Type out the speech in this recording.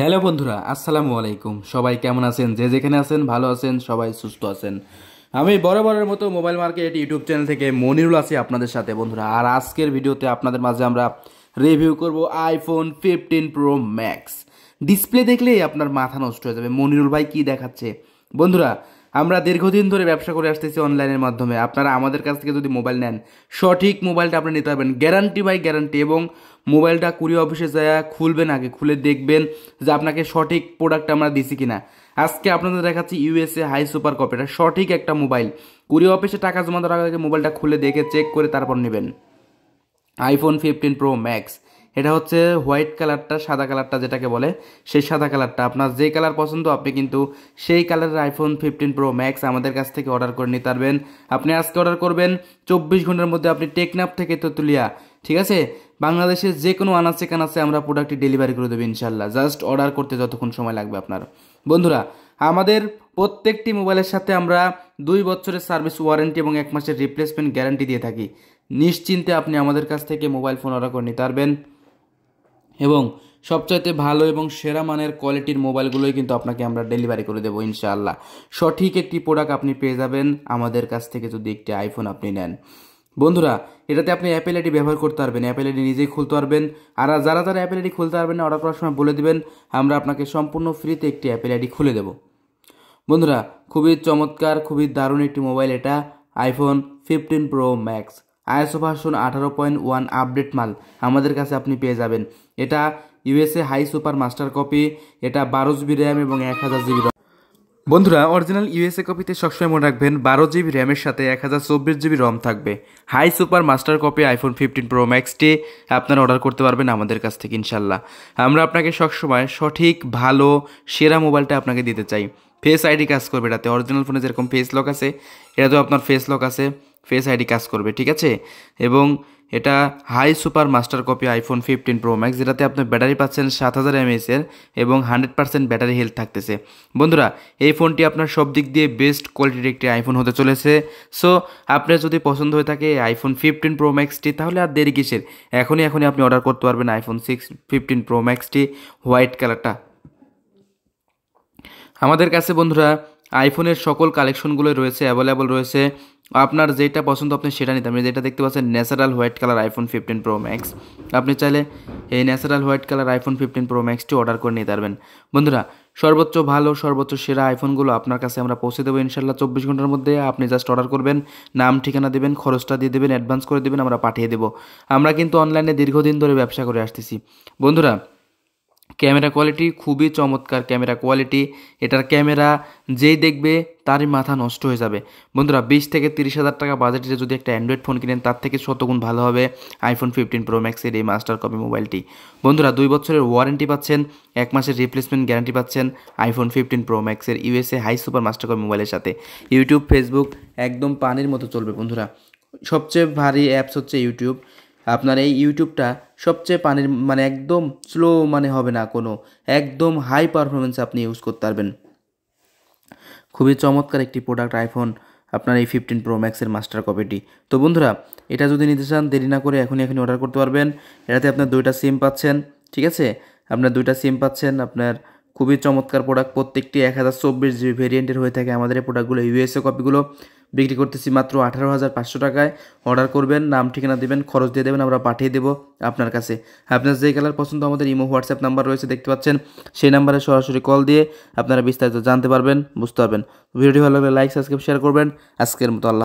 hello বন্ধুরা আসসালামু আলাইকুম সবাই কেমন আছেন যে যেখানে আছেন ভালো আছেন সবাই সুস্থ আছেন আমি বরাবরের মতো মোবাইল মার্কেট ইউটিউব চ্যানেল থেকে মনিরুল আছি আপনাদের সাথে বন্ধুরা আর আজকের ভিডিওতে আপনাদের মাঝে আমরা রিভিউ করব iPhone fifteen pro max display দেখলেই আপনার মাথা নষ্ট হয়ে যাবে মনিরুল ভাই কি দেখাচ্ছে বন্ধুরা আমরা দীর্ঘদিন ধরে ব্যবসা করে আসতেছি অনলাইনের মাধ্যমে আপনারা আমাদের কাছ থেকে যদি মোবাইল নেন সঠিক মোবাইলটা আপনি নিতে পারবেন গ্যারান্টি বাই গ্যারান্টি এবং মোবাইলটা কুড়ি অফিসে যায় খুলবেন আগে খুলে দেখবেন যে আপনাকে সঠিক প্রোডাক্ট আমরা দিছি কিনা আজকে আপনাদের দেখাচ্ছি ইউএসএ হাই সুপার কপি এটা সঠিক একটা মোবাইল কুড়ি অফিসে টাকা জমা দেওয়ার আগে মোবাইলটা খুলে দেখে চেক করে তারপর নেবেন আইফোন ফিফটিন প্রো ম্যাক্স এটা হচ্ছে হোয়াইট কালারটা সাদা কালারটা যেটাকে বলে সেই সাদা কালারটা আপনার যে কালার পছন্দ আপনি কিন্তু সেই কালারের আইফোন ফিফটিন প্রো ম্যাক্স আমাদের কাছ থেকে অর্ডার করে নিতে পারবেন আপনি আজকে অর্ডার করবেন চব্বিশ ঘন্টার মধ্যে আপনি টেকনাপ থেকে তেঁতুলিয়া ঠিক আছে বাংলাদেশের যে কোনো আনাচে কানাচে আমরা প্রোডাক্টটি ডেলিভারি করে দেবো ইনশাল্লাহ জাস্ট অর্ডার করতে যতক্ষণ সময় লাগবে আপনার বন্ধুরা আমাদের প্রত্যেকটি মোবাইলের সাথে আমরা দুই বছরের সার্ভিস ওয়ারেন্টি এবং এক মাসের রিপ্লেসমেন্ট গ্যারান্টি দিয়ে থাকি নিশ্চিন্তে আপনি আমাদের কাছ থেকে মোবাইল ফোন অর্ডার করে নিতে পারবেন এবং সবচাইতে ভালো এবং সেরা মানের কোয়ালিটির মোবাইলগুলোই কিন্তু আপনাকে আমরা ডেলিভারি করে দেবো ইনশাআল্লাহ সঠিক একটি প্রোডাক্ট আপনি পেয়ে যাবেন আমাদের কাছ থেকে যদি একটি আইফোন আপনি নেন বন্ধুরা এটাতে আপনি অ্যাপেল আইডি ব্যবহার করতে পারবেন অ্যাপেল আইডি নিজেই খুলতে পারবেন আর যারা যারা অ্যাপেল আইডি খুলতে পারবেন না অর্ডার করার সময় বলে দেবেন আমরা আপনাকে সম্পূর্ণ ফ্রিতে একটি অ্যাপেল আইডি খুলে দেব বন্ধুরা খুবই চমৎকার খুবই দারুণ একটি মোবাইল এটা iPhone fifteen pro max ISO version আঠারো পয়েন্ট ওয়ান আপডেট মাল আমাদের কাছে আপনি পেয়ে যাবেন এটা USA high super master copy এটা বারো জিবি র্যাম এবং এক হাজার জিবি রম বন্ধুরা অরিজিনাল ইউএসএ কপিতে সবসময় মনে রাখবেন বারো জিবি র্যামের সাথে এক হাজার চব্বিশ জিবি রম থাকবে high super master copy iPhone fifteen pro ম্যাক্সটি আপনারা অর্ডার করতে পারবেন আমাদের কাছ থেকে ইনশাল্লাহ আমরা আপনাকে সবসময় সঠিক ভালো সেরা মোবাইলটা আপনাকে দিতে চাই ফেস আইডি কাজ করবে এটাতে অরিজিনাল ফোনে যেরকম ফেস লক আছে এটাতেও আপনার ফেস লক আছে ফেস আইডি কাজ করবে ঠিক আছে এবং এটা high super master copy iPhone fifteen pro max যেটাতে আপনার ব্যাটারি পাচ্ছেন সাত হাজার এমএসের এবং হান্ড্রেড পার্সেন্ট ব্যাটারি হেলথ থাকতেছে বন্ধুরা এই ফোনটি আপনার সব দিক দিয়ে বেস্ট কোয়ালিটির একটি আইফোন হতে চলেছে সো আপনার যদি পছন্দ হয়ে থাকে আইফোন ফিফটিন প্রো ম্যাক্সটি তাহলে আর দেরি কিসের এখনই এখনই আপনি অর্ডার করতে পারবেন আইফোন সিক্স ফিফটিন প্রো ম্যাক্সটি হোয়াইট কালারটা আমাদের কাছে বন্ধুরা আইফোনের সকল কালেকশনগুলো রয়েছে অ্যাভেলেবল রয়েছে আপনার যেটা পছন্দ আপনি সেটা নিতে আপনি যেটা দেখতে পাচ্ছেন natural white colour iPhone fifteen pro max আপনি চাইলে এই natural white colour iPhone fifteen pro ম্যাক্সটি অর্ডার করে নিতে পারবেন বন্ধুরা সর্বোচ্চ ভালো সর্বোচ্চ সেরা আইফোনগুলো আপনার কাছে আমরা পৌঁছে দেবো ইনশাল্লাহ চব্বিশ ঘন্টার মধ্যে আপনি জাস্ট অর্ডার করবেন নাম ঠিকানা দেবেন খরচটা দিয়ে দেবেন অ্যাডভান্স করে দেবেন আমরা পাঠিয়ে দেবো আমরা কিন্তু অনলাইনে দীর্ঘদিন ধরে ব্যবসা করে আসতেছি বন্ধুরা ক্যামেরা কোয়ালিটি খুবই চমৎকার ক্যামেরা কোয়ালিটি এটার ক্যামেরা যেই দেখবে তারই মাথা নষ্ট হয়ে যাবে বন্ধুরা বিশ থেকে তিরিশ হাজার টাকা বাজেটে যদি একটা অ্যান্ড্রয়েড ফোন কিনেন তার থেকে শতগুণ ভালো হবে আইফোন ফিফটিন প্রো ম্যাক্সের এই মাস্টার কপি মোবাইলটি বন্ধুরা দুই বছরের ওয়ারেন্টি পাচ্ছেন এক মাসের রিপ্লেসমেন্ট গ্যারান্টি পাচ্ছেন আইফোন ফিফটিন প্রো ম্যাক্সের USA high super master copy মোবাইলের সাথে ইউটিউব ফেসবুক একদম পানির মতো চলবে বন্ধুরা সবচেয়ে ভারী অ্যাপস হচ্ছে ইউটিউব আপনার এই ইউটিউবটা সবচেয়ে পানির মানে একদম স্লো মানে হবে না কোনো একদম হাই পারফরমেন্স আপনি ইউজ করতে পারবেন খুবই চমৎকার একটি প্রোডাক্ট আইফোন আপনার এই ফিফটিন প্রো ম্যাক্সের মাস্টার কপিটি তো বন্ধুরা এটা যদি নিতে চান দেরি না করে এখনই এখনই অর্ডার করতে পারবেন এটাতে আপনার দুইটা সিম পাচ্ছেন ঠিক আছে আপনার দুইটা সিম পাচ্ছেন আপনার খুবই চমৎকার প্রোডাক্ট প্রত্যেকটি এক হাজার চব্বিশ জিবি ভেরিয়েন্টের হয়ে থাকে আমাদের এই প্রোডাক্টগুলো ইউএসএ কপিগুলো বিক্রি করতেছি মাত্র আঠারো হাজার পাঁচশো টাকায় অর্ডার করবেন নাম ঠিকানা দেবেন খরচ দিয়ে দেবেন আমরা পাঠিয়ে দেবো আপনার কাছে আপনার যে কালার পছন্দ আমাদের ইমো হোয়াটসঅ্যাপ নাম্বার রয়েছে দেখতে পাচ্ছেন সেই নাম্বারে সরাসরি কল দিয়ে আপনারা বিস্তারিত জানতে পারবেন বুঝতে পারবেন ভিডিওটি ভালো লাগলে লাইক সাবস্ক্রাইব শেয়ার করবেন আজকের মতো আল্লাহ